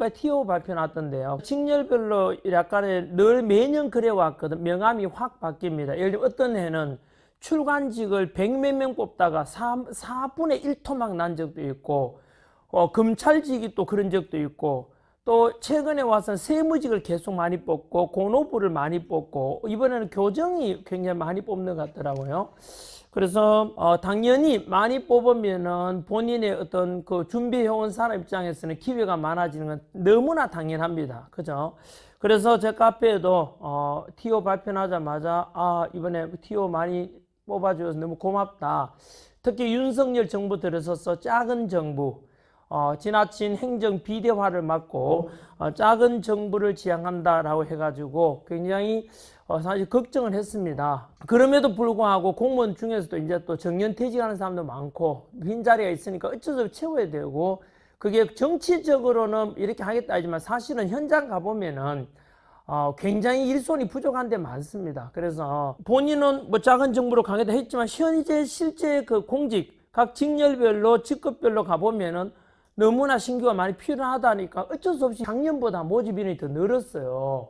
국가 TO 발표 났던데요. 직렬별로 약간의 늘 매년 그래왔거든. 명함이 확 바뀝니다. 예를 들면 어떤 해는 출간직을 백몇 명 뽑다가 4, 4분의 1토막 난 적도 있고, 어, 검찰직이 또 그런 적도 있고, 또 최근에 와서 세무직을 계속 많이 뽑고 고노부를 많이 뽑고 이번에는 교정이 굉장히 많이 뽑는 것 같더라고요. 그래서 어, 당연히 많이 뽑으면은 본인의 어떤 그 준비해온 사람 입장에서는 기회가 많아지는 건 너무나 당연합니다. 그죠? 그래서 제 카페에도 어, TO 발표하자마자 아 이번에 TO 많이 뽑아줘서 주 너무 고맙다. 특히 윤석열 정부 들어서서 작은 정부 어, 지나친 행정 비대화를 막고 어, 작은 정부를 지향한다라고 해가지고 굉장히 어, 사실 걱정을 했습니다. 그럼에도 불구하고 공무원 중에서도 이제 또 정년 퇴직하는 사람도 많고 빈자리가 있으니까 어쩔 수 없이 채워야 되고 그게 정치적으로는 이렇게 하겠다 하지만 사실은 현장 가보면은 어, 굉장히 일손이 부족한 데 많습니다. 그래서 본인은 뭐 작은 정부로 가겠다 했지만 현재 실제 그 공직 각 직렬별로 직급별로 가보면은 너무나 신규가 많이 필요하다니까 어쩔 수 없이 작년보다 모집인이 더 늘었어요.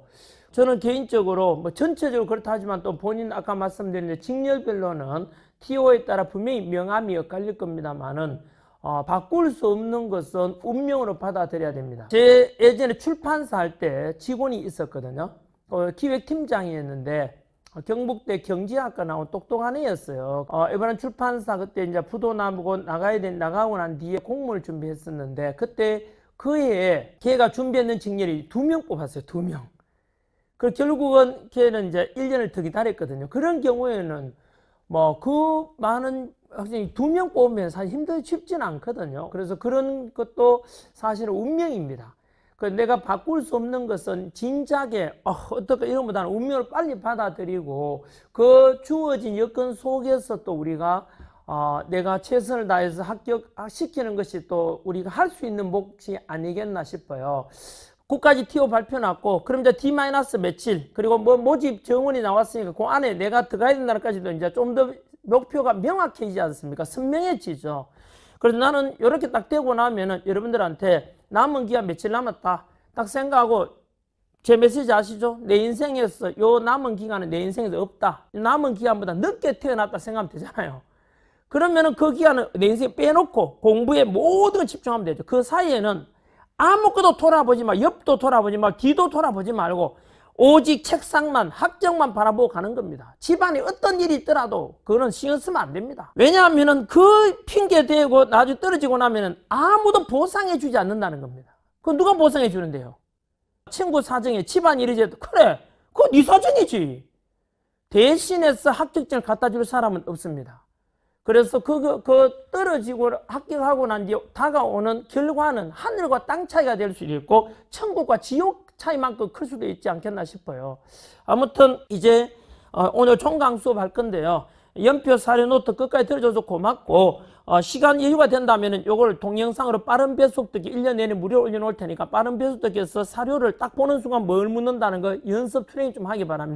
저는 개인적으로 뭐 전체적으로 그렇다 하지만 또 본인 아까 말씀드린 직렬별로는 TO에 따라 분명히 명함이 엇갈릴 겁니다만은 어, 바꿀 수 없는 것은 운명으로 받아들여야 됩니다. 제 예전에 출판사 할 때 직원이 있었거든요. 어, 기획팀장이었는데 어, 경북대 경제학과 나온 똑똑한 애였어요. 어, 이번엔 출판사 그때 이제 부도나고 나가야 된 나가고 난 뒤에 공모를 준비했었는데 그때 그 해에 걔가 준비했는 직렬이 두 명 뽑았어요. 두 명. 그 결국은 걔는 이제 1년을 더 기다렸거든요. 그런 경우에는 뭐 그 많은 학생이 두명 뽑으면 사실 힘들 쉽진 않거든요. 그래서 그런 것도 사실은 운명입니다. 그 내가 바꿀 수 없는 것은 진작에 어, 어떻게 이런 보다는 운명을 빨리 받아들이고 그 주어진 여건 속에서 또 우리가 어, 내가 최선을 다해서 합격시키는 아, 것이 또 우리가 할 수 있는 몫이 아니겠나 싶어요. 국까지 TO 발표 났고 그럼 이제 D 마이너스 며칠 그리고 뭐 모집 정원이 나왔으니까 그 안에 내가 들어가야 된다는까지도 이제 좀 더 목표가 명확해지지 않습니까? 선명해지죠. 그래서 나는 이렇게 딱 되고 나면은 여러분들한테 남은 기간 며칠 남았다. 딱 생각하고 제 메시지 아시죠? 내 인생에서 요 남은 기간은 내 인생에서 없다. 남은 기간보다 늦게 태어났다 생각하면 되잖아요. 그러면은 그 기간은 내 인생 빼놓고 공부에 모든 걸 집중하면 되죠. 그 사이에는 아무것도 돌아보지 마. 옆도 돌아보지 마. 뒤도 돌아보지 말고 오직 책상만 학정만 바라보고 가는 겁니다. 집안에 어떤 일이 있더라도 그거는 신경 쓰면 안 됩니다. 왜냐하면 그 핑계 대고 나중에 떨어지고 나면 아무도 보상해 주지 않는다는 겁니다. 그건 누가 보상해 주는데요? 친구 사정에 집안 일이 제도 그래 그거 네 사정이지. 대신해서 합격증을 갖다 줄 사람은 없습니다. 그래서 그, 그, 그 떨어지고 합격하고 난 뒤 다가오는 결과는 하늘과 땅 차이가 될 수 있고 천국과 지옥 차이만큼 클 수도 있지 않겠나 싶어요. 아무튼 이제 어, 오늘 총강 수업할 건데요. 연표 사례 노트 끝까지 들어줘서 고맙고 어, 시간 여유가 된다면 이걸 동영상으로 빠른 배속 듣기 1년 내내 무료 올려놓을 테니까 빠른 배속 듣기에서 사료를 딱 보는 순간 뭘 묻는다는 거 연습 트레이닝 좀 하기 바랍니다.